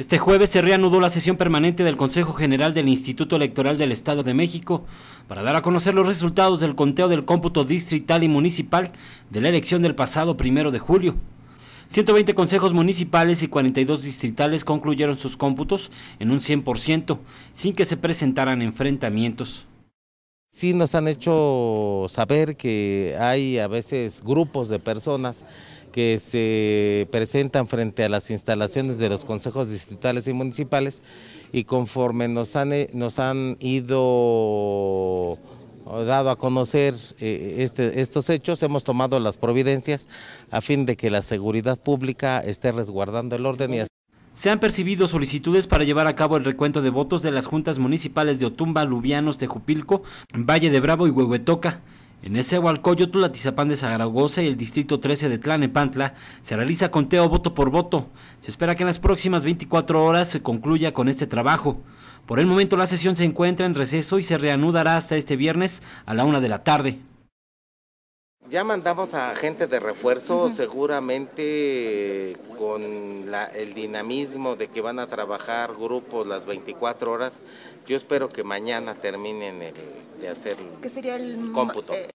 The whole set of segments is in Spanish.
Este jueves se reanudó la sesión permanente del Consejo General del Instituto Electoral del Estado de México para dar a conocer los resultados del conteo del cómputo distrital y municipal de la elección del pasado primero de julio. 120 consejos municipales y 42 distritales concluyeron sus cómputos en un 100%, sin que se presentaran enfrentamientos. Sí nos han hecho saber que hay a veces grupos de personas que se presentan frente a las instalaciones de los consejos distritales y municipales y conforme nos han, eh, nos han ido eh, dado a conocer eh, este, estos hechos, hemos tomado las providencias a fin de que la seguridad pública esté resguardando el orden y se han percibido solicitudes para llevar a cabo el recuento de votos de las juntas municipales de Otumba, Lubianos, Tejupilco, Valle de Bravo y Huehuetoca. En ese Hualcoyotul, Atizapán de Zaragoza y el distrito 13 de Tlanepantla se realiza conteo voto por voto. Se espera que en las próximas 24 horas se concluya con este trabajo. Por el momento la sesión se encuentra en receso y se reanudará hasta este viernes a la una de la tarde. Ya mandamos a gente de refuerzo, seguramente con el dinamismo de que van a trabajar grupos las 24 horas. Yo espero que mañana terminen de hacer el cómputo. Eh,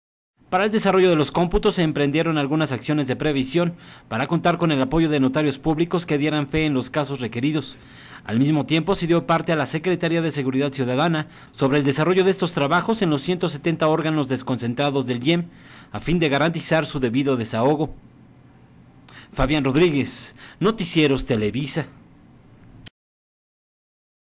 para el desarrollo de los cómputos se emprendieron algunas acciones de previsión para contar con el apoyo de notarios públicos que dieran fe en los casos requeridos. Al mismo tiempo se dio parte a la Secretaría de Seguridad Ciudadana sobre el desarrollo de estos trabajos en los 170 órganos desconcentrados del IEM a fin de garantizar su debido desahogo. Fabián Rodríguez, Noticieros Televisa.